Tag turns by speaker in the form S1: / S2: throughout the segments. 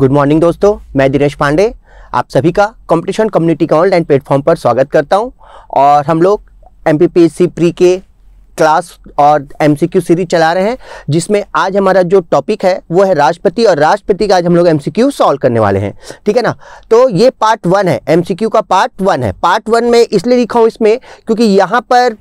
S1: good morning दोस्तों मैं दिनेश पांडे आप सभी का कंपटीशन कम्युनिटी का ऑनलाइन प्लेटफॉर्म पर स्वागत करता हूं और हम लोग एम प्री के क्लास और एम सीरीज चला रहे हैं जिसमें आज हमारा जो टॉपिक है वो है राष्ट्रपति और राष्ट्रपति का आज हम लोग एम सॉल्व करने वाले हैं ठीक है ना तो ये पार्ट वन है एम का पार्ट वन है पार्ट वन में इसलिए लिखा हूँ इसमें क्योंकि यहाँ पर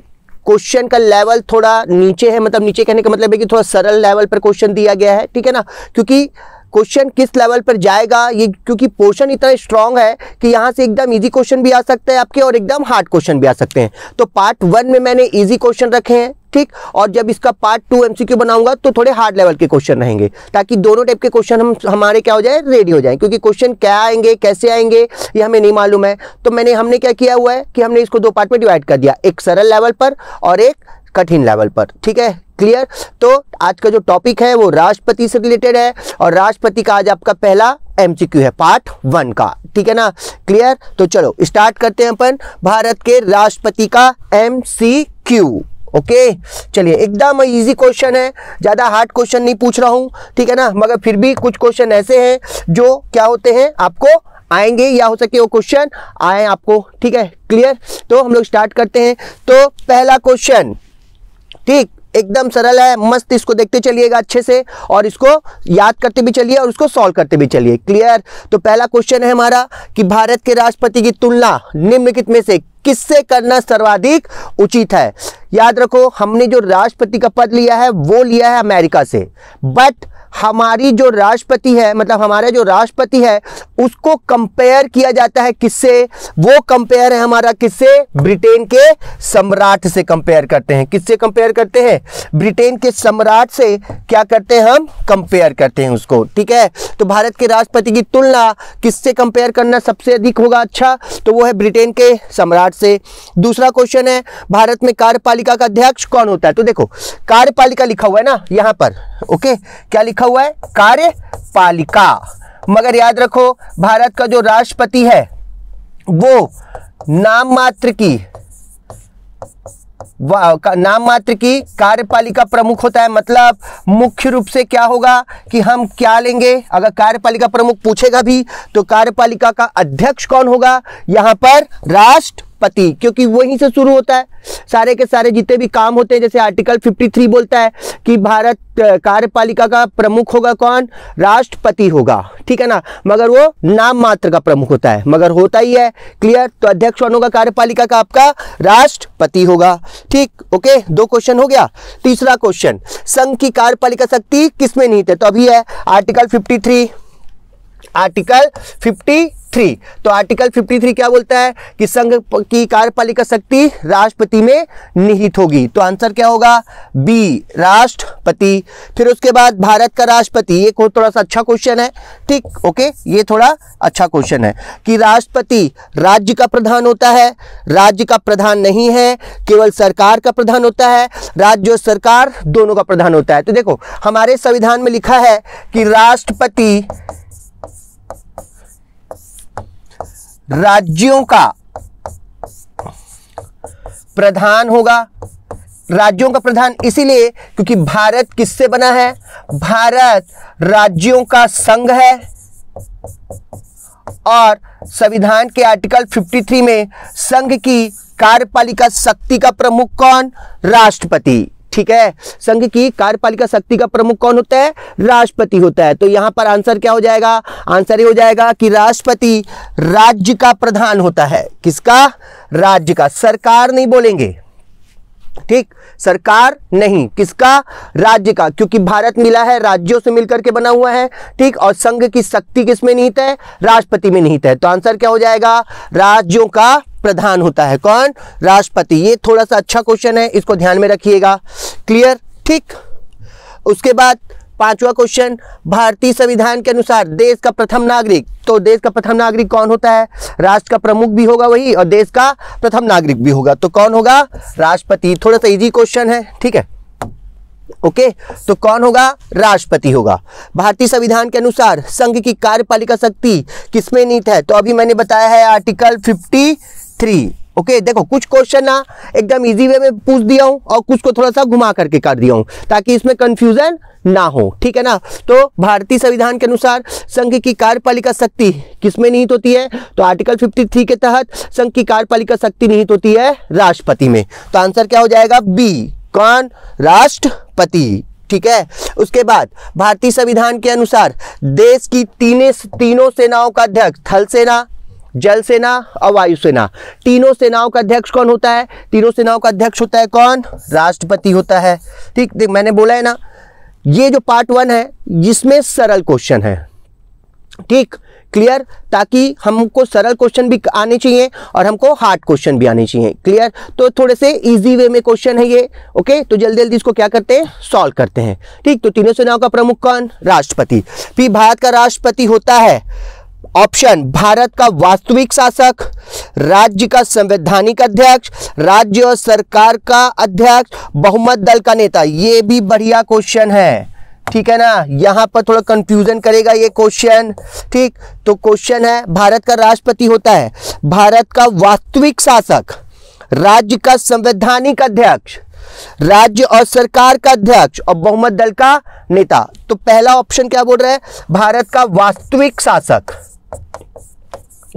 S1: क्वेश्चन का लेवल थोड़ा नीचे है मतलब नीचे कहने का मतलब है कि थोड़ा सरल लेवल पर क्वेश्चन दिया गया है ठीक है ना क्योंकि क्वेश्चन किस लेवल पर जाएगा ये क्योंकि पोर्शन इतना स्ट्रांग है कि यहाँ से एकदम ईजी क्वेश्चन भी आ सकता है आपके और एकदम हार्ड क्वेश्चन भी आ सकते हैं तो पार्ट वन में मैंने इजी क्वेश्चन रखे हैं ठीक और जब इसका पार्ट टू एमसीक्यू बनाऊंगा तो थोड़े हार्ड लेवल के क्वेश्चन रहेंगे ताकि दोनों टाइप के क्वेश्चन हम हमारे क्या हो जाए रेडी हो जाए क्योंकि क्वेश्चन क्या आएंगे कैसे आएंगे ये हमें नहीं मालूम है तो मैंने हमने क्या किया हुआ है कि हमने इसको दो पार्ट में डिवाइड कर दिया एक सरल लेवल पर और एक कठिन लेवल पर ठीक है क्लियर तो आज का जो टॉपिक है वो राष्ट्रपति से रिलेटेड है और राष्ट्रपति का आज आपका पहला एमसीक्यू है पार्ट वन का ठीक है ना क्लियर तो चलो स्टार्ट करते हैं अपन भारत के राष्ट्रपति का एमसीक्यू ओके चलिए एकदम इजी क्वेश्चन है ज़्यादा हार्ड क्वेश्चन नहीं पूछ रहा हूं ठीक है ना मगर फिर भी कुछ क्वेश्चन ऐसे हैं जो क्या होते हैं आपको आएंगे या हो सके वो क्वेश्चन आए आपको ठीक है क्लियर तो हम लोग स्टार्ट करते हैं तो पहला क्वेश्चन ठीक एकदम सरल है मस्त इसको देखते चलिएगा अच्छे से और इसको याद करते भी चलिए और उसको सॉल्व करते भी चलिए क्लियर तो पहला क्वेश्चन है हमारा कि भारत के राष्ट्रपति की तुलना निम्नलिखित में से किससे करना सर्वाधिक उचित है याद रखो हमने जो राष्ट्रपति का पद लिया है वो लिया है अमेरिका से बट हमारी जो राष्ट्रपति है मतलब हमारा जो राष्ट्रपति है उसको कंपेयर किया जाता है किससे वो कंपेयर है हमारा किससे ब्रिटेन के सम्राट से कंपेयर करते हैं किससे कंपेयर करते हैं ब्रिटेन के सम्राट से क्या करते हैं हम कंपेयर करते हैं उसको ठीक है तो भारत के राष्ट्रपति की तुलना किससे कंपेयर करना सबसे अधिक होगा अच्छा तो वो है ब्रिटेन के सम्राट पार्ट से दूसरा क्वेश्चन है भारत में कार्यपालिका का अध्यक्ष कौन होता है तो देखो कार्यपालिका लिखा हुआ है ना यहां पर ओके क्या लिखा हुआ है कार्यपालिका मगर याद रखो भारत का जो राष्ट्रपति है वो नाम मात्र की नाम मात्र की कार्यपालिका प्रमुख होता है मतलब मुख्य रूप से क्या होगा कि हम क्या लेंगे अगर कार्यपालिका प्रमुख पूछेगा भी तो कार्यपालिका का अध्यक्ष कौन होगा यहां पर राष्ट्र पति क्योंकि वहीं से शुरू होता है सारे के सारे जितने भी काम होते हैं जैसे आर्टिकल 53 बोलता है कि भारत कार्यपालिका का प्रमुख होगा कौन राष्ट्रपति होगा ठीक है ना मगर वो नाम मात्र का प्रमुख होता है मगर होता ही है क्लियर तो अध्यक्ष कौन होगा कार्यपालिका का आपका राष्ट्रपति होगा ठीक ओके दो क्वेश्चन हो गया तीसरा क्वेश्चन संघ की कार्यपालिका शक्ति किसमें नहीं थे तो अभी है article fifty article fifty three तो आर्टिकल फिफ्टी थ्री क्या बोलता है कि संघ की कार्यपालिका शक्ति राष्ट्रपति में निहित होगी तो आंसर क्या होगा बी राष्ट्रपति फिर उसके बाद भारत का राष्ट्रपति ये थोड़ा सा अच्छा क्वेश्चन है ठीक ओके ये थोड़ा अच्छा क्वेश्चन है कि राष्ट्रपति राज्य का प्रधान होता है राज्य का प्रधान नहीं है केवल सरकार का प्रधान होता है राज्य और सरकार दोनों का प्रधान होता है तो देखो हमारे संविधान में लिखा है कि राष्ट्रपति राज्यों का प्रधान होगा राज्यों का प्रधान इसीलिए क्योंकि भारत किससे बना है भारत राज्यों का संघ है और संविधान के आर्टिकल 53 में संघ की कार्यपालिका शक्ति का प्रमुख कौन राष्ट्रपति ठीक है संघ की कार्यपालिका शक्ति का प्रमुख कौन होता है राष्ट्रपति होता है तो यहां पर आंसर क्या हो जाएगा आंसर ये हो जाएगा कि राष्ट्रपति राज्य का प्रधान होता है किसका राज्य का सरकार नहीं बोलेंगे ठीक सरकार नहीं किसका राज्य का क्योंकि भारत मिला है राज्यों से मिलकर के बना हुआ है ठीक और संघ की शक्ति किसमें निहित है राष्ट्रपति में निहित है तो आंसर क्या हो जाएगा राज्यों का प्रधान होता है कौन राष्ट्रपति ये थोड़ा सा अच्छा क्वेश्चन है इसको ध्यान में रखिएगा क्लियर ठीक उसके बाद पांचवा क्वेश्चन भारतीय संविधान के अनुसार देश का प्रथम नागरिक तो देश का प्रथम नागरिक कौन होता है राष्ट्र का प्रमुख भी होगा वही और देश का प्रथम नागरिक भी होगा तो कौन होगा राष्ट्रपति थोड़ा सा इजी क्वेश्चन है ठीक है ओके okay, तो कौन होगा राष्ट्रपति होगा भारतीय संविधान के अनुसार संघ की कार्यपालिका शक्ति किसमें नीत है तो अभी मैंने बताया है आर्टिकल 53 ओके देखो कुछ क्वेश्चन ना एकदम इजी वे में पूछ दिया हूं और कुछ को थोड़ा सा घुमा करके कर दिया हूं ताकि इसमें कंफ्यूजन ना हो ठीक है ना तो भारतीय संविधान के अनुसार संघ की कार्यपालिका शक्ति किसमें निहित होती है तो आर्टिकल 53 के तहत संघ की कार्यपालिका शक्ति निहित होती है राष्ट्रपति में तो आंसर क्या हो जाएगा बी कौन राष्ट्रपति ठीक है उसके बाद भारतीय संविधान के अनुसार देश की तीनों तीनों सेनाओं का अध्यक्ष थल सेना जल सेना और वायुसेना तीनों सेनाओं का अध्यक्ष कौन होता है तीनों सेनाओं का अध्यक्ष होता है कौन राष्ट्रपति होता है ठीक देख मैंने बोला है ना ये जो पार्ट वन है जिसमें सरल क्वेश्चन है ठीक क्लियर ताकि हमको सरल क्वेश्चन भी आने चाहिए और हमको हार्ड क्वेश्चन भी आने चाहिए क्लियर तो थोड़े से इजी वे में क्वेश्चन है ये ओके तो जल्दी जल्दी इसको क्या करते हैं सॉल्व करते हैं ठीक तो तीनों सेनाओं का प्रमुख कौन राष्ट्रपति फिर भारत का राष्ट्रपति होता है ऑप्शन भारत का वास्तविक शासक राज्य का संवैधानिक अध्यक्ष राज्य और सरकार का अध्यक्ष बहुमत दल का नेता ये भी बढ़िया क्वेश्चन है ठीक है ना यहाँ पर थोड़ा कंफ्यूजन करेगा ये क्वेश्चन ठीक तो क्वेश्चन है भारत का राष्ट्रपति होता है भारत का वास्तविक शासक राज्य का संवैधानिक अध्यक्ष राज्य और सरकार का अध्यक्ष और बहुमत दल का नेता तो पहला ऑप्शन क्या बोल रहा है भारत का वास्तविक शासक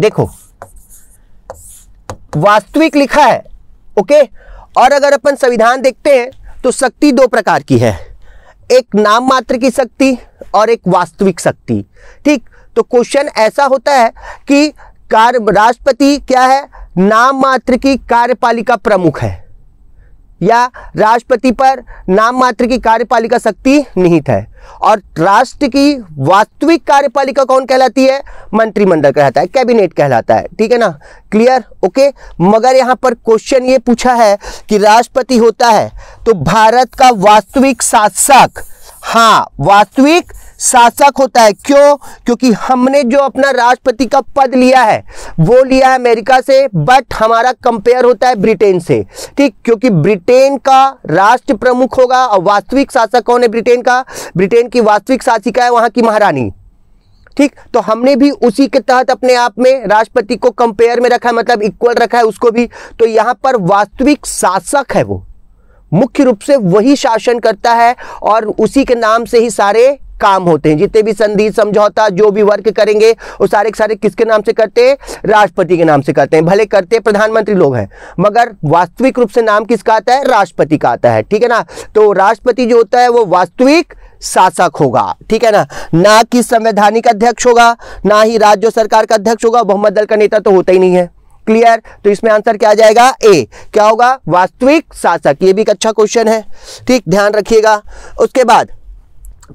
S1: देखो वास्तविक लिखा है ओके और अगर अपन संविधान देखते हैं तो शक्ति दो प्रकार की है एक नाम मात्र की शक्ति और एक वास्तविक शक्ति ठीक तो क्वेश्चन ऐसा होता है कि कार्य राष्ट्रपति क्या है नाम मात्र की कार्यपालिका प्रमुख है या राष्ट्रपति पर नाम मात्र की कार्यपालिका शक्ति निहित है और राष्ट्र की वास्तविक कार्यपालिका कौन कहलाती है मंत्रिमंडल कहलाता है कैबिनेट कहलाता है ठीक है ना क्लियर ओके मगर यहां पर क्वेश्चन ये पूछा है कि राष्ट्रपति होता है तो भारत का वास्तविक शासक हाँ वास्तविक शासक होता है क्यों क्योंकि हमने जो अपना राष्ट्रपति का पद लिया है वो लिया है अमेरिका से बट हमारा कंपेयर होता है ब्रिटेन से ठीक क्योंकि ब्रिटेन का राष्ट्र प्रमुख होगा और वास्तविक शासक कौन है ब्रिटेन का ब्रिटेन की वास्तविक शासिका है वहां की महारानी ठीक तो हमने भी उसी के तहत अपने आप में राष्ट्रपति को कंपेयर में रखा है मतलब इक्वल रखा है उसको भी तो यहां पर वास्तविक शासक है वो मुख्य रूप से वही शासन करता है और उसी के नाम से ही सारे काम होते हैं जितने भी संधि समझौता जो भी वर्क करेंगे वो सारे सारे किसके नाम से करते हैं राष्ट्रपति के नाम से करते हैं भले करते प्रधानमंत्री लोग हैं मगर वास्तविक रूप से नाम किसका आता है राष्ट्रपति का आता है ठीक है ना तो राष्ट्रपति जो होता है वो वास्तविक शासक होगा ठीक है ना ना कि संवैधानिक अध्यक्ष होगा ना ही राज्य सरकार का अध्यक्ष होगा बहुमत दल का नेता तो होता ही नहीं है क्लियर तो इसमें आंसर क्या आ जाएगा ए क्या होगा वास्तविक शासक ये भी एक अच्छा क्वेश्चन है ठीक ध्यान रखिएगा उसके बाद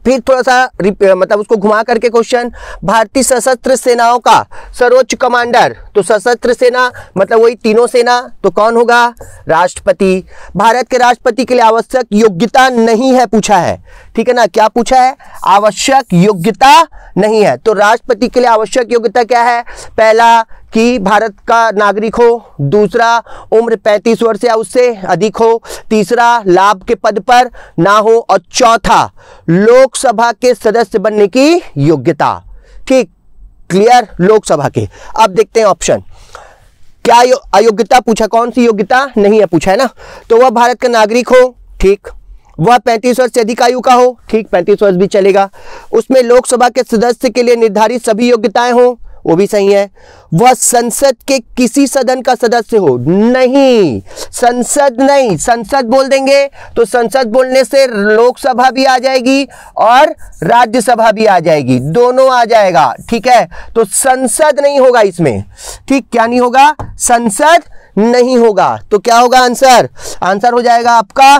S1: फिर थोड़ा सा मतलब उसको घुमा करके क्वेश्चन भारतीय सशस्त्र सेनाओं का सर्वोच्च कमांडर तो सशस्त्र सेना मतलब वही तीनों सेना तो कौन होगा राष्ट्रपति भारत के राष्ट्रपति के लिए आवश्यक योग्यता नहीं है पूछा है ठीक है ना क्या पूछा है आवश्यक योग्यता नहीं है तो राष्ट्रपति के लिए आवश्यक योग्यता क्या है पहला कि भारत का नागरिक हो दूसरा उम्र 35 वर्ष या उससे अधिक हो तीसरा लाभ के पद पर ना हो और चौथा लोकसभा के सदस्य बनने की योग्यता ठीक क्लियर लोकसभा के अब देखते हैं ऑप्शन क्या अयोग्यता पूछा कौन सी योग्यता नहीं है पूछा है ना तो वह भारत का नागरिक हो ठीक वह पैंतीस वर्ष से अधिक आयु का हो ठीक पैंतीस वर्ष भी चलेगा उसमें लोकसभा के सदस्य के लिए निर्धारित सभी योग्यताएं हों वो भी सही है वह संसद के किसी सदन का सदस्य हो नहीं संसद नहीं संसद बोल देंगे तो संसद बोलने से लोकसभा भी आ जाएगी और राज्यसभा भी आ जाएगी दोनों आ जाएगा ठीक है तो संसद नहीं होगा इसमें ठीक क्या नहीं होगा संसद नहीं होगा तो क्या होगा आंसर आंसर हो जाएगा आपका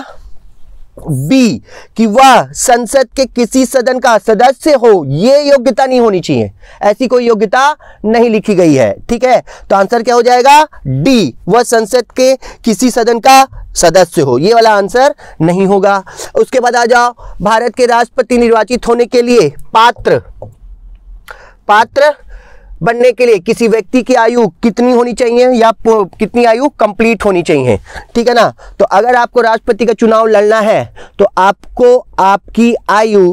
S1: बी कि वह संसद के किसी सदन का सदस्य हो यह योग्यता नहीं होनी चाहिए ऐसी कोई योग्यता नहीं लिखी गई है ठीक है तो आंसर क्या हो जाएगा डी वह संसद के किसी सदन का सदस्य हो यह वाला आंसर नहीं होगा उसके बाद आ जाओ भारत के राष्ट्रपति निर्वाचित होने के लिए पात्र पात्र बनने के लिए किसी व्यक्ति की आयु कितनी होनी चाहिए या कितनी आयु कंप्लीट होनी चाहिए ठीक है ना तो अगर आपको राष्ट्रपति का चुनाव लड़ना है तो आपको आपकी आयु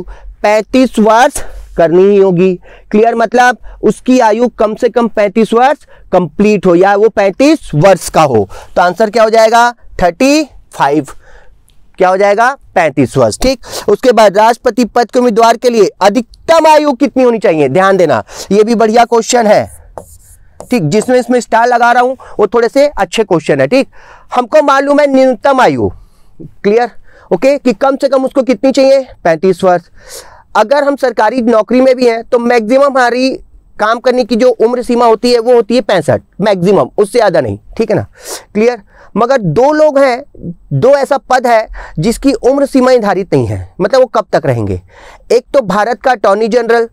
S1: 35 वर्ष करनी ही होगी क्लियर मतलब उसकी आयु कम से कम 35 वर्ष कंप्लीट हो या वो 35 वर्ष का हो तो आंसर क्या हो जाएगा 35 क्या हो जाएगा पैंतीस वर्ष ठीक उसके बाद राष्ट्रपति पद के उम्मीदवार के लिए अधिकतम आयु कितनी होनी चाहिए ध्यान देना ये भी बढ़िया क्वेश्चन है ठीक जिसमें इसमें स्टार लगा रहा हूं वो थोड़े से अच्छे क्वेश्चन है ठीक हमको मालूम है न्यूनतम आयु क्लियर ओके कि कम से कम उसको कितनी चाहिए पैंतीस वर्ष अगर हम सरकारी नौकरी में भी हैं तो मैक्सिमम हमारी काम करने की जो उम्र सीमा होती है वो होती है पैंसठ मैक्सिमम उससे ज़्यादा नहीं ठीक है ना क्लियर मगर दो लोग हैं दो ऐसा पद है जिसकी उम्र सीमा निर्धारित नहीं है मतलब वो कब तक रहेंगे एक तो भारत का अटॉर्नी जनरल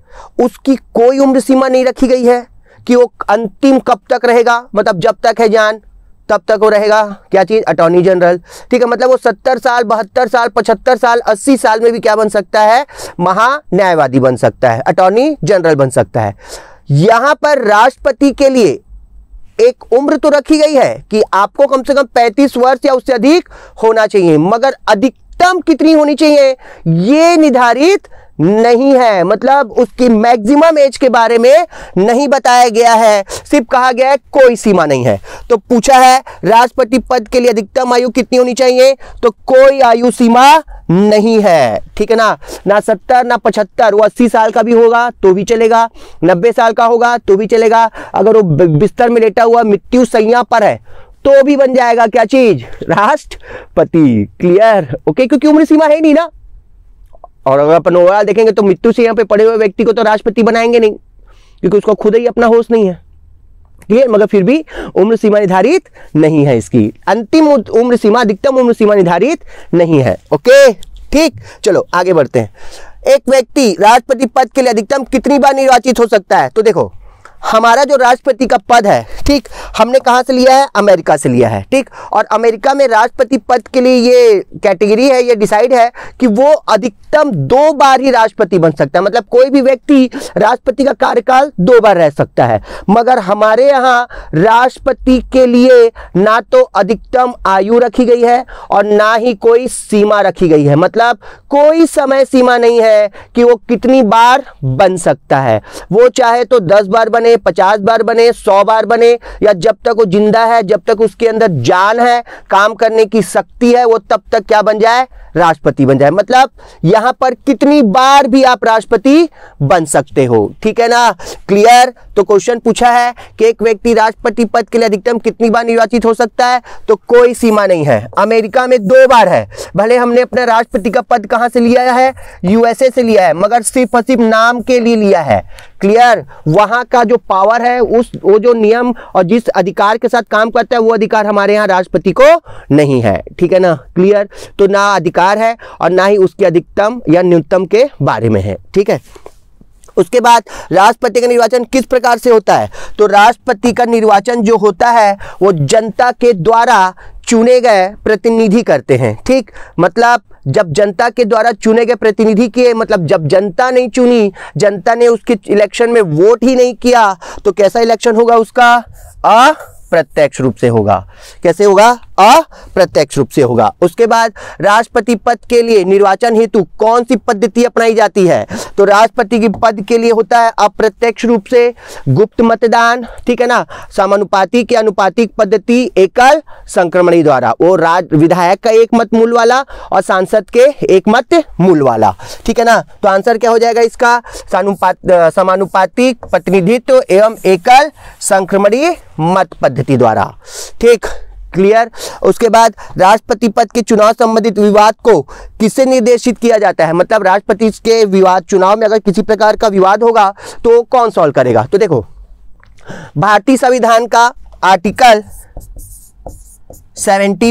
S1: उसकी कोई उम्र सीमा नहीं रखी गई है कि वो अंतिम कब तक रहेगा मतलब जब तक है जान तब तक वो रहेगा क्या चीज़ अटॉर्नी जनरल ठीक है मतलब वो सत्तर साल बहत्तर साल पचहत्तर साल अस्सी साल में भी क्या बन सकता है महान्यायवादी बन सकता है अटॉर्नी जनरल बन सकता है यहां पर राष्ट्रपति के लिए एक उम्र तो रखी गई है कि आपको कम से कम पैंतीस वर्ष या उससे अधिक होना चाहिए मगर अधिकतम कितनी होनी चाहिए यह निर्धारित नहीं है मतलब उसकी मैक्सिमम एज के बारे में नहीं बताया गया है सिर्फ कहा गया है कोई सीमा नहीं है तो पूछा है राष्ट्रपति पद के लिए अधिकतम आयु कितनी होनी चाहिए तो कोई आयु सीमा नहीं है ठीक है ना ना सत्तर ना पचहत्तर वो अस्सी साल का भी होगा तो भी चलेगा नब्बे साल का होगा तो भी चलेगा अगर वो बिस्तर में लेटा हुआ मृत्यु संज्ञा पर है तो भी बन जाएगा क्या चीज राष्ट्रपति क्लियर ओके क्योंकि उम्र सीमा है नहीं ना और अगर अपन ओवरऑल देखेंगे तो मृत्यु से यहाँ पे पड़े हुए व्यक्ति को तो राष्ट्रपति बनाएंगे नहीं क्योंकि उसका खुद ही अपना होश नहीं है ठीक है मगर फिर भी उम्र सीमा निर्धारित नहीं है इसकी अंतिम उम्र सीमा अधिकतम उम्र सीमा निर्धारित नहीं है ओके ठीक चलो आगे बढ़ते हैं एक व्यक्ति राष्ट्रपति पद के लिए अधिकतम कितनी बार निर्वाचित हो सकता है तो देखो हमारा जो राष्ट्रपति का पद है ठीक हमने कहाँ से लिया है अमेरिका से लिया है ठीक और अमेरिका में राष्ट्रपति पद के लिए ये कैटेगरी है ये डिसाइड है कि वो अधिकतम दो बार ही राष्ट्रपति बन सकता है मतलब कोई भी व्यक्ति राष्ट्रपति का कार्यकाल दो बार रह सकता है मगर हमारे यहाँ राष्ट्रपति के लिए ना तो अधिकतम आयु रखी गई है और ना ही कोई सीमा रखी गई है मतलब कोई समय सीमा नहीं है कि वो कितनी बार बन सकता है वो चाहे तो दस बार बने बने पचास बार बने सौ बार बने या जब तक वो जिंदा है जब तक उसके अंदर जान है काम करने की शक्ति है वो तब तक क्या बन जाए राष्ट्रपति बन जाए मतलब यहां पर कितनी बार भी आप राष्ट्रपति बन सकते हो ठीक है ना क्लियर तो क्वेश्चन पूछा है कि एक व्यक्ति राष्ट्रपति पद के लिए अधिकतम कितनी बार निर्वाचित हो सकता है तो कोई सीमा नहीं है अमेरिका में दो बार है भले हमने अपना राष्ट्रपति का पद कहां से लिया है यूएसए से लिया है मगर सिर्फ और सिर्फ नाम के लिए लिया है क्लियर वहाँ का जो पावर है उस वो जो नियम और जिस अधिकार के साथ काम करता है वो अधिकार हमारे यहाँ राष्ट्रपति को नहीं है ठीक है ना क्लियर तो ना अधिकार है और ना ही उसके अधिकतम या न्यूनतम के बारे में है ठीक है उसके बाद राष्ट्रपति का निर्वाचन किस प्रकार से होता है तो राष्ट्रपति का निर्वाचन जो होता है वो जनता के द्वारा चुने गए प्रतिनिधि करते हैं ठीक मतलब जब जनता के द्वारा चुने गए प्रतिनिधि के मतलब जब जनता नहीं चुनी जनता ने उसके इलेक्शन में वोट ही नहीं किया तो कैसा इलेक्शन होगा उसका आ अप्रत्यक्ष रूप से होगा कैसे होगा अप्रत्यक्ष रूप से होगा उसके बाद राष्ट्रपति पद के लिए निर्वाचन हेतु कौन सी पद्धति अपनाई जाती है तो राष्ट्रपति के पद के लिए होता है अप्रत्यक्ष रूप से गुप्त मतदान ठीक है ना समानुपातिक या अनुपातिक पद्धति एकल संक्रमणी द्वारा वो राज विधायक का एक मत मूल वाला और सांसद के एक मत मूल वाला ठीक है ना तो आंसर क्या हो जाएगा इसका समानुपातिक प्रतिनिधित्व एवं एकल संक्रमणीय मत पद्धति द्वारा ठीक क्लियर उसके बाद राष्ट्रपति पद के चुनाव संबंधित विवाद को किससे निर्देशित किया जाता है मतलब राष्ट्रपति के विवाद चुनाव में अगर किसी प्रकार का विवाद होगा तो कौन सॉल्व करेगा तो देखो भारतीय संविधान का आर्टिकल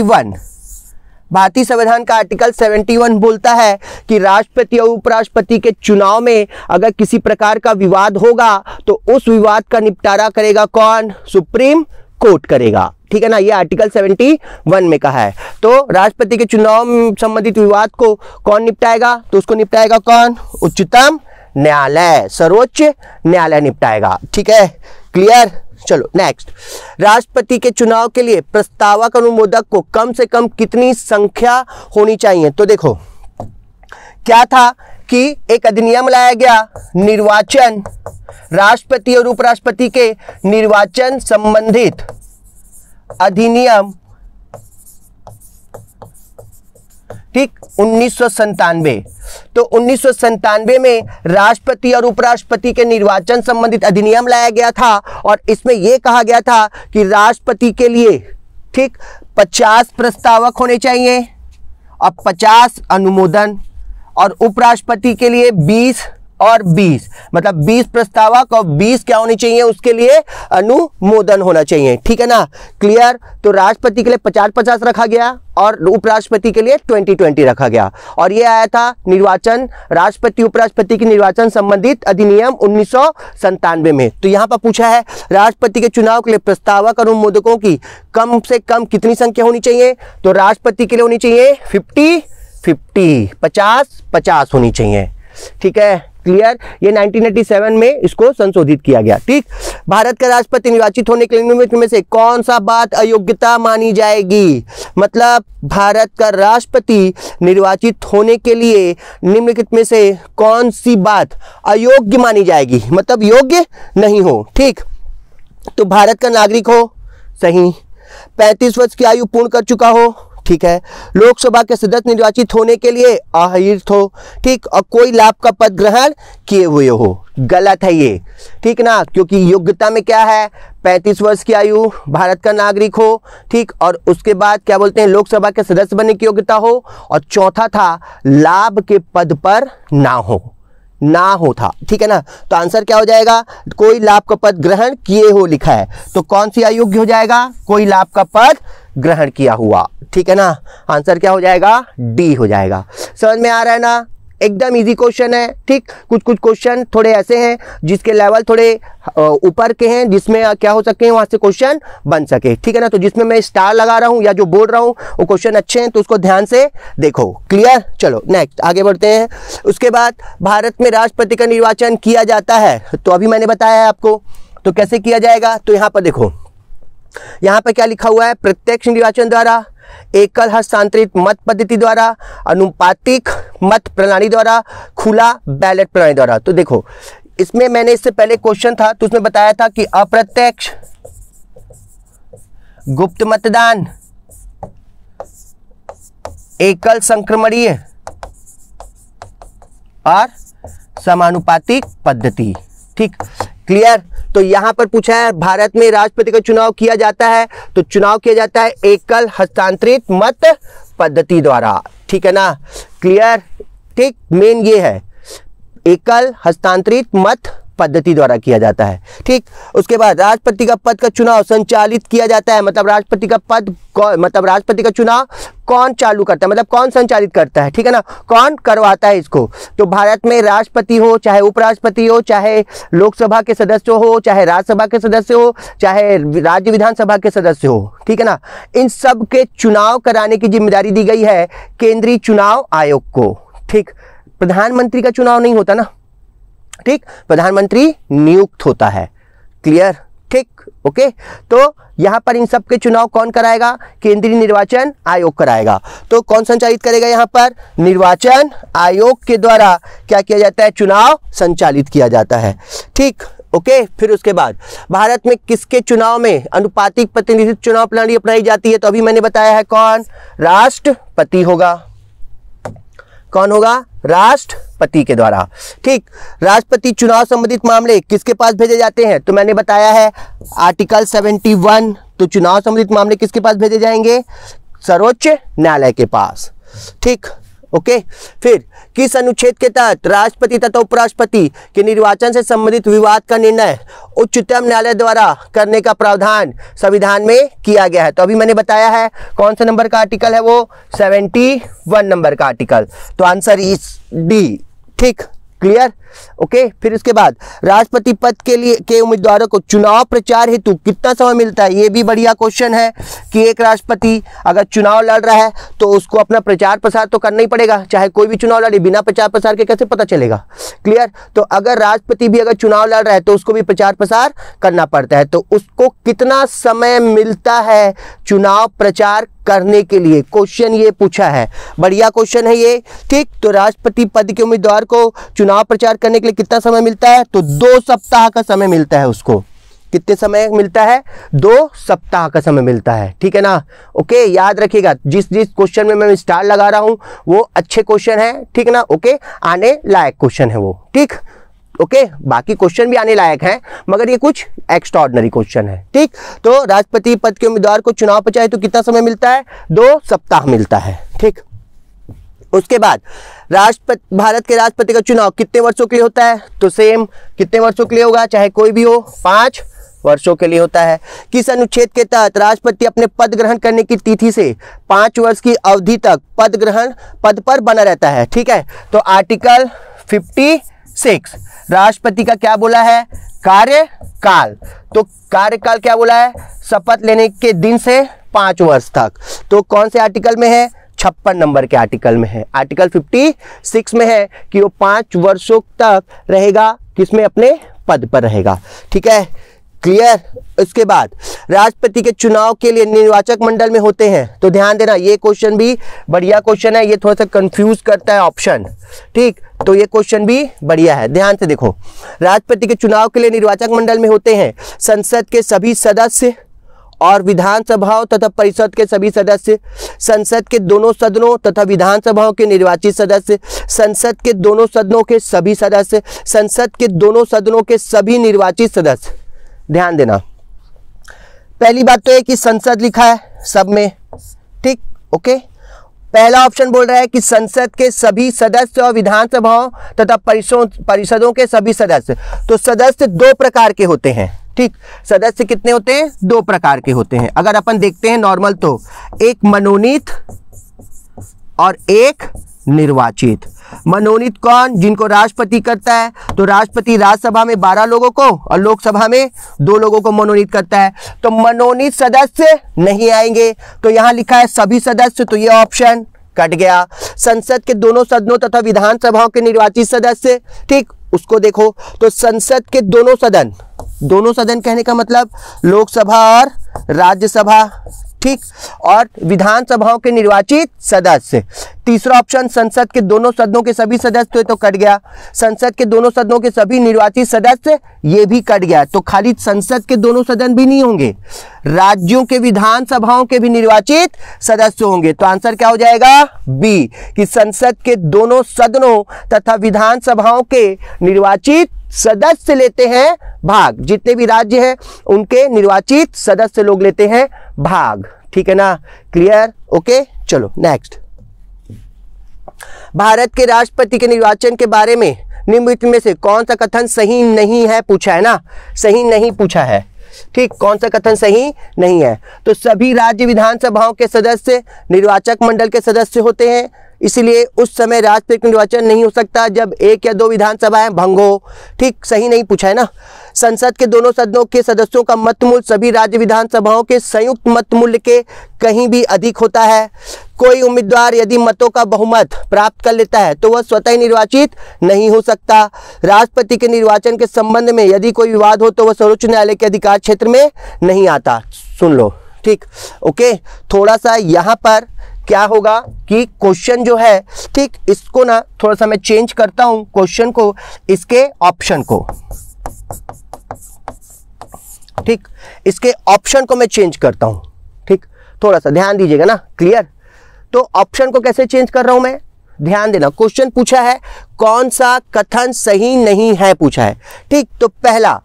S1: वन भारतीय संविधान का आर्टिकल 71 बोलता है कि राष्ट्रपति और उपराष्ट्रपति के चुनाव में अगर किसी प्रकार का विवाद होगा तो उस विवाद का निपटारा करेगा कौन सुप्रीम कोर्ट करेगा ठीक है ना ये आर्टिकल 71 में कहा है तो राष्ट्रपति के चुनाव संबंधित विवाद को कौन निपटाएगा तो उसको निपटाएगा कौन उच्चतम न्यायालय सर्वोच्च न्यायालय निपटाएगा ठीक है क्लियर चलो नेक्स्ट राष्ट्रपति के चुनाव के लिए प्रस्तावक अनुमोदक को कम से कम कितनी संख्या होनी चाहिए तो देखो क्या था कि एक अधिनियम लाया गया निर्वाचन राष्ट्रपति और उपराष्ट्रपति के निर्वाचन संबंधित अधिनियम ठीक उन्नीस सौ संतानवे तो उन्नीस में राष्ट्रपति और उपराष्ट्रपति के निर्वाचन संबंधित अधिनियम लाया गया था और इसमें यह कहा गया था कि राष्ट्रपति के लिए ठीक 50 प्रस्तावक होने चाहिए और 50 अनुमोदन और उपराष्ट्रपति के लिए और 20 मतलब 20 प्रस्तावक और 20 क्या होनी चाहिए उसके लिए अनुमोदन होना चाहिए ठीक है ना क्लियर तो राष्ट्रपति के लिए पचास पचास रखा गया और उपराष्ट्रपति के लिए 20 रखा गया और ये आया था निर्वाचन राष्ट्रपति उपराष्ट्रपति के निर्वाचन संबंधित अधिनियम उन्नीस में तो यहाँ पर पूछा है राष्ट्रपति के चुनाव के लिए प्रस्तावक और अनुमोदकों की कम से कम कितनी संख्या होनी चाहिए तो राष्ट्रपति के लिए होनी चाहिए फिफ्टी फिफ्टी पचास पचास होनी चाहिए ठीक है क्लियर ये 1987 में इसको संशोधित किया गया ठीक भारत का राष्ट्रपति निर्वाचित होने के निम्नलिखित में से कौन सा बात अयोग्यता मानी जाएगी मतलब भारत का राष्ट्रपति निर्वाचित होने के लिए निम्नलिखित में से कौन सी बात अयोग्य मानी जाएगी मतलब योग्य नहीं हो ठीक तो भारत का नागरिक हो सही पैंतीस वर्ष की आयु पूर्ण कर चुका हो ठीक है लोकसभा के सदस्य निर्वाचित होने के लिए आहिर्थ हो ठीक और कोई लाभ का पद ग्रहण किए हुए हो गलत है ये ठीक ना क्योंकि योग्यता में क्या है 35 वर्ष की आयु भारत का नागरिक हो ठीक और उसके बाद क्या बोलते हैं लोकसभा के सदस्य बनने की योग्यता हो और चौथा था लाभ के पद पर ना हो ना हो था ठीक है ना तो आंसर क्या हो जाएगा कोई लाभ का पद ग्रहण किए हो लिखा है तो कौन सी अयोग्य हो जाएगा कोई लाभ का पद ग्रहण किया हुआ ठीक है ना आंसर क्या हो जाएगा डी हो जाएगा समझ में आ रहा है ना एकदम इजी क्वेश्चन है ठीक कुछ कुछ क्वेश्चन थोड़े ऐसे हैं जिसके लेवल थोड़े ऊपर के हैं जिसमें क्या हो सके वहाँ से क्वेश्चन बन सके ठीक है ना तो जिसमें मैं स्टार लगा रहा हूँ या जो बोल रहा हूँ वो क्वेश्चन अच्छे हैं तो उसको ध्यान से देखो क्लियर चलो नेक्स्ट आगे बढ़ते हैं उसके बाद भारत में राष्ट्रपति का निर्वाचन किया जाता है तो अभी मैंने बताया आपको तो कैसे किया जाएगा तो यहाँ पर देखो यहाँ पर क्या लिखा हुआ है प्रत्यक्ष निर्वाचन द्वारा एकल हस्तांतरित मत पद्धति द्वारा अनुपातिक मत प्रणाली द्वारा खुला बैलेट प्रणाली द्वारा तो देखो इसमें मैंने इससे पहले क्वेश्चन था तो उसमें बताया था कि अप्रत्यक्ष गुप्त मतदान एकल संक्रमणीय और समानुपातिक पद्धति ठीक क्लियर तो यहां पर पूछा है भारत में राष्ट्रपति का चुनाव किया जाता है तो चुनाव किया जाता है एकल हस्तांतरित मत पद्धति द्वारा ठीक है ना क्लियर ठीक मेन ये है एकल हस्तांतरित मत पद्धति द्वारा किया जाता है ठीक उसके बाद राष्ट्रपति का पद का चुनाव संचालित किया जाता है मतलब राष्ट्रपति का पद मतलब राष्ट्रपति का चुनाव कौन चालू करता है मतलब कौन संचालित करता है ठीक है ना कौन करवाता है इसको तो भारत में राष्ट्रपति हो चाहे उपराष्ट्रपति हो चाहे लोकसभा के सदस्य हो चाहे राज्यसभा के सदस्य हो चाहे राज्य विधानसभा के सदस्य हो ठीक है ना इन सब के चुनाव कराने की जिम्मेदारी दी गई है केंद्रीय चुनाव आयोग को ठीक प्रधानमंत्री का चुनाव नहीं होता ना ठीक प्रधानमंत्री नियुक्त होता है क्लियर ओके तो यहां पर इन सब के चुनाव कौन कराएगा केंद्रीय निर्वाचन आयोग कराएगा तो कौन संचालित करेगा यहां पर निर्वाचन आयोग के द्वारा क्या किया जाता है चुनाव संचालित किया जाता है ठीक ओके okay, फिर उसके बाद भारत में किसके चुनाव में अनुपातिक प्रतिनिधित्व चुनाव प्रणाली अपनाई जाती है तो अभी मैंने बताया है कौन राष्ट्रपति होगा कौन होगा राष्ट्रपति के द्वारा ठीक राष्ट्रपति चुनाव संबंधित मामले किसके पास भेजे जाते हैं तो मैंने बताया है आर्टिकल 71 तो चुनाव संबंधित मामले किसके पास भेजे जाएंगे सर्वोच्च न्यायालय के पास ठीक ओके फिर किस अनुच्छेद के तहत राष्ट्रपति तथा उपराष्ट्रपति के निर्वाचन से संबंधित विवाद का निर्णय उच्चतम न्यायालय द्वारा करने का प्रावधान संविधान में किया गया है तो अभी मैंने बताया है कौन सा नंबर का आर्टिकल है वो सेवेंटी वन नंबर का आर्टिकल तो आंसर इज डी ठीक क्लियर ओके फिर उसके बाद राष्ट्रपति पद के लिए के उम्मीदवारों को चुनाव प्रचार हेतु कितना समय मिलता है ये भी बढ़िया क्वेश्चन है कि एक राष्ट्रपति अगर चुनाव लड़ रहा है तो उसको अपना प्रचार प्रसार तो करना ही पड़ेगा चाहे कोई भी चुनाव लड़े बिना प्रचार प्रसार के कैसे पता चलेगा क्लियर तो अगर राष्ट्रपति भी अगर चुनाव लड़ रहा है तो उसको भी प्रचार प्रसार करना पड़ता है तो उसको कितना समय मिलता है चुनाव प्रचार करने के लिए क्वेश्चन ये पूछा है बढ़िया क्वेश्चन है ये ठीक तो राष्ट्रपति पद के उम्मीदवार को चुनाव प्रचार करने के लिए कितना समय मिलता है तो दो सप्ताह का समय मिलता है उसको कितने समय मिलता है दो सप्ताह का समय मिलता है ठीक है ना ओके याद रखिएगा जिस जिस क्वेश्चन में मैं स्टार लगा रहा हूँ वो अच्छे क्वेश्चन है ठीक ना ओके आने लायक क्वेश्चन है वो ठीक ओके बाकी क्वेश्चन भी आने लायक हैं मगर ये कुछ एक्स्ट्रॉर्डनरी क्वेश्चन है ठीक तो राष्ट्रपति पद के उम्मीदवार को चुनाव पर चाहे तो कितना समय मिलता है दो सप्ताह मिलता है ठीक उसके बाद राष्ट्रपति भारत के राष्ट्रपति का चुनाव कितने वर्षों के लिए होता है तो सेम कितने वर्षों के लिए होगा चाहे कोई भी हो पाँच वर्षों के लिए होता है किस अनुच्छेद के तहत राष्ट्रपति अपने पद ग्रहण करने की तिथि से पाँच वर्ष की अवधि तक पद ग्रहण पद पर बना रहता है ठीक है तो आर्टिकल फिफ्टी सिक्स राष्ट्रपति का क्या बोला है कार्यकाल तो कार्यकाल क्या बोला है शपथ लेने के दिन से पांच वर्ष तक तो कौन से आर्टिकल में है छप्पन नंबर के आर्टिकल में है आर्टिकल 56 में है कि वो पांच वर्षों तक रहेगा किसमें अपने पद पर रहेगा ठीक है क्लियर इसके बाद राष्ट्रपति के चुनाव के लिए निर्वाचक मंडल में होते हैं तो ध्यान देना ये क्वेश्चन भी बढ़िया क्वेश्चन है ये थोड़ा सा कंफ्यूज करता है ऑप्शन ठीक तो ये क्वेश्चन भी बढ़िया है ध्यान से देखो राष्ट्रपति के चुनाव के लिए निर्वाचक मंडल में होते हैं संसद के सभी सदस्य और विधानसभाओं तथा परिषद के सभी सदस्य संसद के दोनों सदनों तथा विधानसभाओं के निर्वाचित सदस्य संसद के दोनों सदनों के सभी सदस्य संसद के दोनों सदनों के सभी निर्वाचित सदस्य ध्यान देना पहली बात तो है कि संसद लिखा है सब में ठीक ओके पहला ऑप्शन बोल रहा है कि संसद के सभी सदस्य और विधानसभाओं तथा परिषदों परिषदों के सभी सदस्य तो सदस्य दो प्रकार के होते हैं ठीक सदस्य कितने होते हैं दो प्रकार के होते हैं अगर अपन देखते हैं नॉर्मल तो एक मनोनीत और एक निर्वाचित मनोनीत कौन जिनको राष्ट्रपति करता है तो राष्ट्रपति राज्यसभा में बारह लोगों को और लोकसभा में दो लोगों को मनोनीत करता है तो मनोनीत सदस्य नहीं आएंगे तो यहां लिखा है सभी सदस्य तो ये ऑप्शन कट गया संसद के दोनों सदनों तथा विधानसभाओं के निर्वाचित सदस्य ठीक उसको देखो तो संसद के दोनों सदन दोनों सदन कहने का मतलब लोकसभा और राज्यसभा ठीक और विधानसभाओं के निर्वाचित सदस्य तीसरा ऑप्शन संसद के दोनों सदनों के सभी सदस्य तो कट गया संसद के दोनों सदनों के सभी निर्वाचित सदस्य ये भी कट गया तो खाली संसद के दोनों सदन भी नहीं होंगे राज्यों के विधानसभाओं के भी निर्वाचित सदस्य होंगे तो आंसर क्या हो जाएगा बी कि संसद के दोनों सदनों तथा विधानसभाओं के निर्वाचित सदस्य लेते हैं भाग जितने भी राज्य हैं उनके निर्वाचित सदस्य लोग लेते हैं भाग ठीक है ना क्लियर ओके चलो नेक्स्ट भारत के राष्ट्रपति के निर्वाचन के बारे में निम्नलिखित में से कौन सा कथन सही नहीं है पूछा है ना सही नहीं पूछा है ठीक कौन सा कथन सही नहीं है तो सभी राज्य विधानसभाओं के सदस्य निर्वाचक मंडल के सदस्य होते हैं इसलिए उस समय राजपीठ निर्वाचन नहीं हो सकता जब एक या दो विधानसभाएं भंग हो ठीक सही नहीं पूछा है ना संसद के दोनों सदनों के सदस्यों का मत मूल्य सभी राज्य विधानसभाओं के संयुक्त मत मूल्य के कहीं भी अधिक होता है कोई उम्मीदवार यदि मतों का बहुमत प्राप्त कर लेता है तो वह स्वतः निर्वाचित नहीं हो सकता राष्ट्रपति के निर्वाचन के संबंध में यदि कोई विवाद हो तो वह सर्वोच्च न्यायालय के अधिकार क्षेत्र में नहीं आता सुन लो ठीक ओके थोड़ा सा यहाँ पर क्या होगा कि क्वेश्चन जो है ठीक इसको ना थोड़ा सा मैं चेंज करता हूं क्वेश्चन को इसके ऑप्शन को ठीक इसके ऑप्शन को मैं चेंज करता हूं ठीक थोड़ा सा ध्यान दीजिएगा ना क्लियर तो ऑप्शन को कैसे चेंज कर रहा हूं मैं ध्यान देना क्वेश्चन पूछा है कौन सा कथन सही नहीं है पूछा है ठीक तो पहला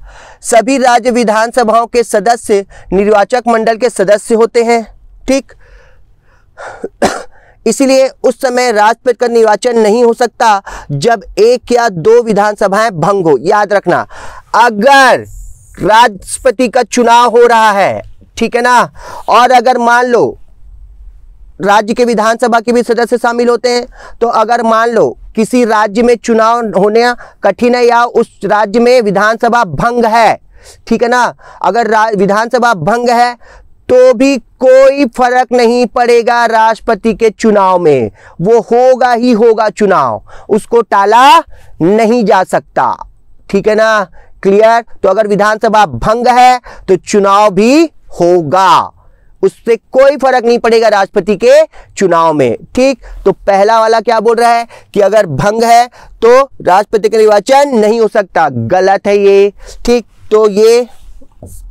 S1: सभी राज्य विधानसभाओं के सदस्य निर्वाचक मंडल के सदस्य होते हैं ठीक इसलिए उस समय राष्ट्रपति का निर्वाचन नहीं हो सकता जब एक या दो विधानसभाएं भंग हो याद रखना अगर राष्ट्रपति का चुनाव हो रहा है ठीक है ना और अगर मान लो राज्य के विधानसभा के भी सदस्य शामिल होते हैं तो अगर मान लो किसी राज्य में चुनाव होने कठिन है या उस राज्य में विधानसभा भंग है ठीक है ना अगर विधानसभा भंग है तो भी कोई फर्क नहीं पड़ेगा राष्ट्रपति के चुनाव में वो होगा ही होगा चुनाव उसको टाला नहीं जा सकता ठीक है ना क्लियर तो अगर विधानसभा भंग है तो चुनाव भी होगा उससे कोई फर्क नहीं पड़ेगा राष्ट्रपति के चुनाव में ठीक तो पहला वाला क्या बोल रहा है कि अगर भंग है तो राष्ट्रपति का निर्वाचन नहीं हो सकता गलत है ये ठीक तो ये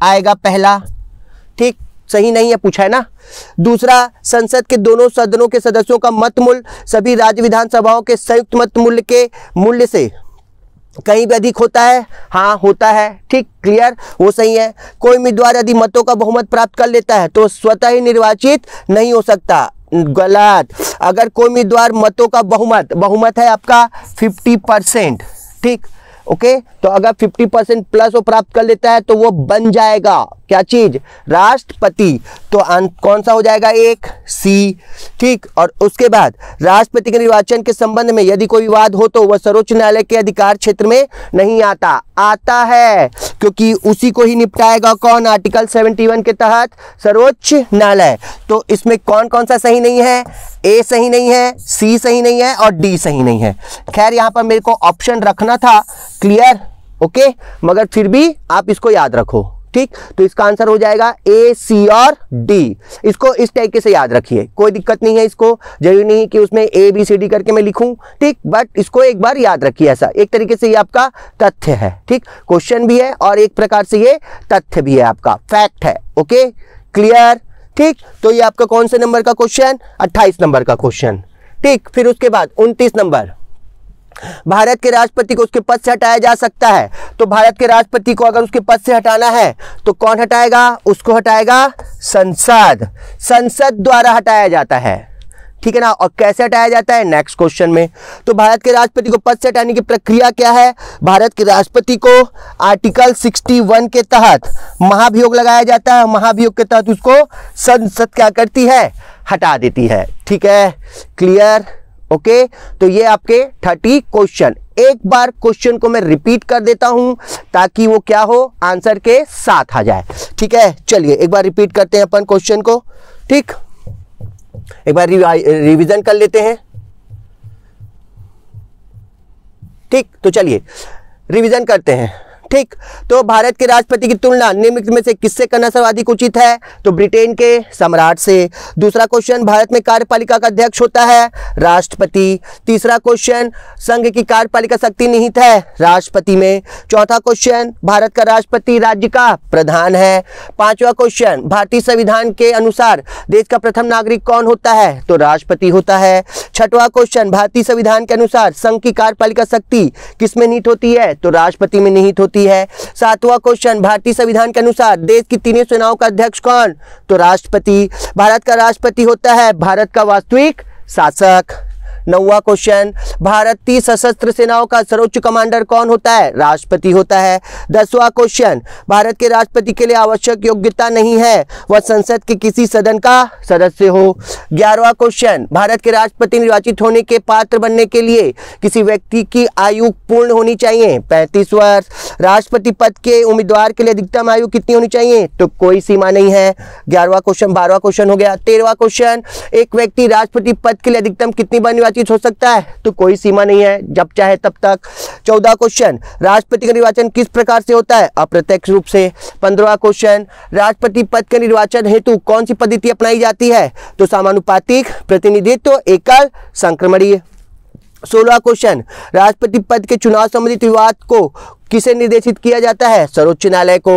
S1: आएगा पहला ठीक सही नहीं है पूछा है ना दूसरा संसद के दोनों सदनों के सदस्यों का मत मूल्य सभी राज्य विधानसभाओं के संयुक्त मत मूल्य के मूल्य से कहीं भी अधिक होता है हाँ होता है ठीक क्लियर वो सही है कोई उम्मीदवार यदि मतों का बहुमत प्राप्त कर लेता है तो स्वतः ही निर्वाचित नहीं हो सकता गलत अगर कोई उम्मीदवार मतों का बहुमत बहुमत है आपका 50 परसेंट ठीक ओके तो अगर 50 परसेंट प्लस वो प्राप्त कर लेता है तो वो बन जाएगा क्या चीज राष्ट्रपति तो कौन सा हो जाएगा एक सी ठीक और उसके बाद राष्ट्रपति के निर्वाचन के संबंध में यदि कोई विवाद हो तो वह सर्वोच्च न्यायालय के अधिकार क्षेत्र में नहीं आता आता है क्योंकि उसी को ही निपटाएगा कौन आर्टिकल 71 के तहत सर्वोच्च न्यायालय तो इसमें कौन कौन सा सही नहीं है ए सही नहीं है सी सही नहीं है और डी सही नहीं है खैर यहां पर मेरे को ऑप्शन रखना था क्लियर ओके मगर फिर भी आप इसको याद रखो ठीक तो इसका आंसर हो जाएगा ए सी और डी इसको इस तरीके से याद रखिए कोई दिक्कत नहीं है इसको जरूरी नहीं कि उसमें ए बी सी डी करके मैं लिखूं ठीक बट इसको एक बार याद रखिए ऐसा एक तरीके से ये आपका तथ्य है ठीक क्वेश्चन भी है और एक प्रकार से ये तथ्य भी है आपका फैक्ट है ओके क्लियर ठीक तो ये आपका कौन से नंबर का क्वेश्चन अट्ठाईस नंबर का क्वेश्चन ठीक फिर उसके बाद उनतीस नंबर भारत के राष्ट्रपति को उसके पद से हटाया जा सकता है तो भारत के राष्ट्रपति को अगर उसके पद से हटाना है तो कौन हटाएगा उसको हटाएगा संसद संसद द्वारा हटाया जाता है ठीक है ना और कैसे हटाया जाता है नेक्स्ट क्वेश्चन में तो भारत के राष्ट्रपति को पद से हटाने की प्रक्रिया क्या है भारत के राष्ट्रपति को आर्टिकल 61 के तहत महाभियोग लगाया जाता है महाभियोग के तहत उसको संसद क्या करती है हटा देती है ठीक है क्लियर ओके तो ये आपके थर्टी क्वेश्चन एक बार क्वेश्चन को मैं रिपीट कर देता हूं ताकि वो क्या हो आंसर के साथ आ जाए ठीक है चलिए एक बार रिपीट करते हैं अपन क्वेश्चन को ठीक एक बार रिवीजन कर लेते हैं ठीक तो चलिए रिवीजन करते हैं ठीक तो भारत के राष्ट्रपति की तुलना निम्नलिखित में से किससे करना सर्वाधिक उचित है तो ब्रिटेन के सम्राट से दूसरा क्वेश्चन भारत में कार्यपालिका का अध्यक्ष होता है राष्ट्रपति तीसरा क्वेश्चन संघ की कार्यपालिका शक्ति निहित है राष्ट्रपति में चौथा क्वेश्चन भारत का राष्ट्रपति राज्य का प्रधान है पांचवा क्वेश्चन भारतीय संविधान के अनुसार देश का प्रथम नागरिक कौन होता है तो राष्ट्रपति होता है छठवा क्वेश्चन भारतीय संविधान के अनुसार संघ की कार्यपालिका शक्ति किसमें निहित होती है तो राष्ट्रपति में निहित होती है दी है सातवां क्वेश्चन भारतीय संविधान के अनुसार देश की तीनों सेनाओं का अध्यक्ष कौन तो राष्ट्रपति भारत का राष्ट्रपति होता है भारत का वास्तविक शासक नौवा क्वेश्चन भारत की सशस्त्र सेनाओं का सर्वोच्च कमांडर कौन होता है राष्ट्रपति होता है दसवा क्वेश्चन भारत के राष्ट्रपति के लिए आवश्यक योग्यता नहीं है वह संसद के किसी सदन का सदस्य हो ग्यारहवा क्वेश्चन भारत के राष्ट्रपति निर्वाचित होने के पात्र बनने के लिए किसी व्यक्ति की आयु पूर्ण होनी चाहिए पैंतीस वर्ष राष्ट्रपति पद के उम्मीदवार के लिए अधिकतम आयु कितनी होनी चाहिए तो कोई सीमा नहीं है ग्यारहवा क्वेश्चन बारहवा क्वेश्चन हो गया तेरहवा क्वेश्चन एक व्यक्ति राष्ट्रपति पद के लिए अधिकतम कितनी बार बातचीत हो सकता है तो कोई सीमा नहीं है जब चाहे तब तक चौदह क्वेश्चन राष्ट्रपति का निर्वाचन किस प्रकार से होता है अप्रत्यक्ष रूप से पंद्रवा क्वेश्चन राष्ट्रपति पद के निर्वाचन हेतु कौन सी पद्धति अपनाई जाती है तो समानुपातिक प्रतिनिधित्व एकल संक्रमणीय सोलह क्वेश्चन राष्ट्रपति पद के चुनाव संबंधित विवाद को किसे निर्देशित किया जाता है सर्वोच्च न्यायालय को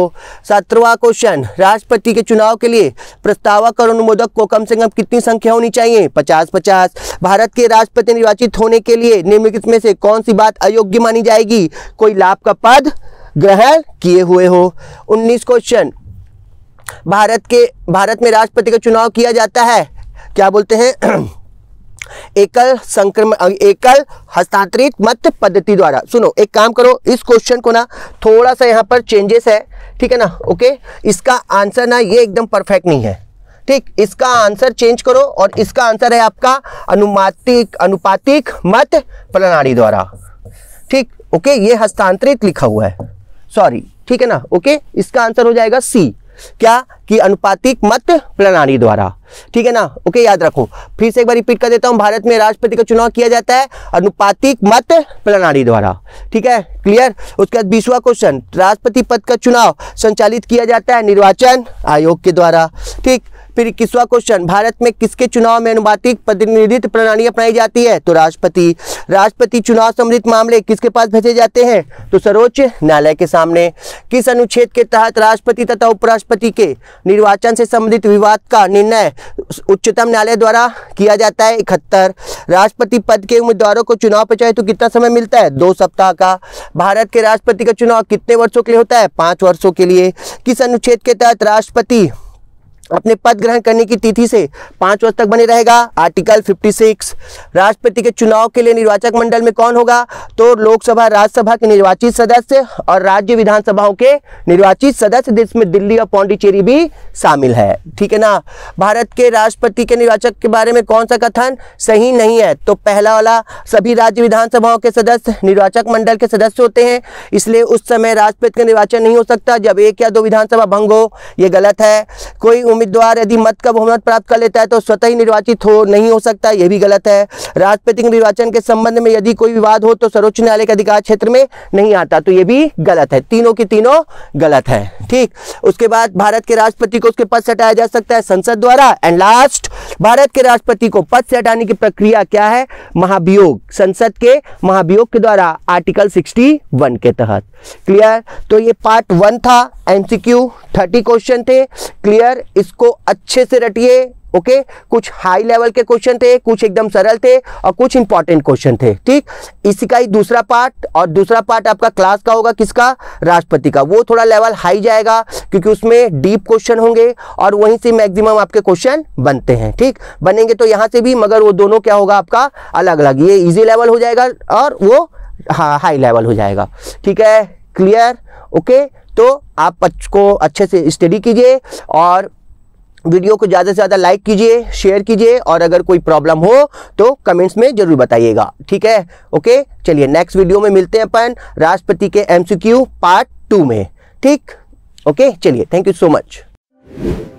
S1: सत्रवा क्वेश्चन राष्ट्रपति के चुनाव के लिए प्रस्तावक और अनुमोदक को कम से कम कितनी संख्या होनी चाहिए पचास पचास भारत के राष्ट्रपति निर्वाचित होने के लिए निम्नलिखित में से कौन सी बात अयोग्य मानी जाएगी कोई लाभ का पद ग्रहण किए हुए हो उन्नीस क्वेश्चन भारत के भारत में राष्ट्रपति का चुनाव किया जाता है क्या बोलते हैं एकल संक्रमण एकल हस्तांतरित मत पद्धति द्वारा सुनो एक काम करो इस क्वेश्चन को ना थोड़ा सा यहाँ पर चेंजेस है ठीक है ना ओके इसका आंसर ना ये एकदम परफेक्ट नहीं है ठीक इसका आंसर चेंज करो और इसका आंसर है आपका अनुमातिक अनुपातिक मत प्रणाली द्वारा ठीक ओके ये हस्तांतरित लिखा हुआ है सॉरी ठीक है ना ओके इसका आंसर हो जाएगा सी क्या कि अनुपातिक मत प्रणाली द्वारा ठीक है ना ओके याद रखो फिर से एक बार रिपीट कर देता हूं भारत में राष्ट्रपति का चुनाव किया जाता है अनुपातिक मत प्रणाली द्वारा ठीक है क्लियर उसके बाद बीसवा क्वेश्चन राष्ट्रपति पद का चुनाव संचालित किया जाता है निर्वाचन आयोग के द्वारा ठीक फिर इक्कीसवा क्वेश्चन भारत में किसके चुनाव में अनुपातिक प्रतिनिधित्व प्रणाली अपनाई जाती है तो राष्ट्रपति राष्ट्रपति चुनाव संबंधित मामले किसके पास भेजे जाते हैं तो सर्वोच्च न्यायालय के सामने किस अनुच्छेद के तहत राष्ट्रपति तथा उपराष्ट्रपति के निर्वाचन से संबंधित विवाद का निर्णय उच्चतम न्यायालय द्वारा किया जाता है इकहत्तर राष्ट्रपति पद के उम्मीदवारों को चुनाव पर चाहे तो कितना समय मिलता है दो सप्ताह का भारत के राष्ट्रपति का चुनाव कितने वर्षों के लिए होता है पाँच वर्षों के लिए किस अनुच्छेद के तहत राष्ट्रपति अपने पद ग्रहण करने की तिथि से पाँच वर्ष तक बने रहेगा आर्टिकल 56 राष्ट्रपति के चुनाव के लिए निर्वाचक मंडल में कौन होगा तो लोकसभा राज्यसभा के निर्वाचित सदस्य और राज्य विधानसभाओं के निर्वाचित सदस्य जिसमें दिल्ली और पौंडीचेरी भी शामिल है ठीक है ना भारत के राष्ट्रपति के निर्वाचक के बारे में कौन सा कथन सही नहीं है तो पहला वाला सभी राज्य विधानसभाओं के सदस्य निर्वाचक मंडल के सदस्य होते हैं इसलिए उस समय राष्ट्रपति का निर्वाचन नहीं हो सकता जब एक या दो विधानसभा भंग हो ये गलत है कोई उम्मीदवार यदि मत का बहुमत प्राप्त कर लेता है तो स्वतः ही निर्वाचित हो नहीं हो सकता यह भी गलत है राष्ट्रपति निर्वाचन के संबंध में यदि कोई विवाद हो तो सर्वोच्च न्यायालय के अधिकार क्षेत्र में नहीं आता तो यह भी गलत है तीनों की तीनों गलत है ठीक उसके बाद भारत के राष्ट्रपति को उसके पद से हटाया जा सकता है संसद द्वारा एंड लास्ट भारत के राष्ट्रपति को पद से हटाने की प्रक्रिया क्या है महाभियोग संसद के महाभियोग के द्वारा आर्टिकल 61 के तहत क्लियर तो ये पार्ट वन था एमसीक्यू थर्टी क्वेश्चन थे क्लियर इस इसको अच्छे से रटिए ओके कुछ हाई लेवल के क्वेश्चन थे कुछ एकदम सरल थे और कुछ इंपॉर्टेंट क्वेश्चन थे ठीक इसी का ही दूसरा पार्ट और दूसरा पार्ट आपका क्लास का होगा किसका राष्ट्रपति का वो थोड़ा लेवल हाई जाएगा क्योंकि उसमें डीप क्वेश्चन होंगे और वहीं से मैक्सिमम आपके क्वेश्चन बनते हैं ठीक बनेंगे तो यहां से भी मगर वो दोनों क्या होगा आपका अलग अलग ये इजी लेवल हो जाएगा और वो हा, हाई लेवल हो जाएगा ठीक है क्लियर ओके तो आप को अच्छे से स्टडी कीजिए और वीडियो को ज़्यादा से ज़्यादा लाइक कीजिए शेयर कीजिए और अगर कोई प्रॉब्लम हो तो कमेंट्स में ज़रूर बताइएगा ठीक है ओके चलिए नेक्स्ट वीडियो में मिलते हैं अपन राष्ट्रपति के एमसीक्यू पार्ट टू में ठीक ओके चलिए थैंक यू सो मच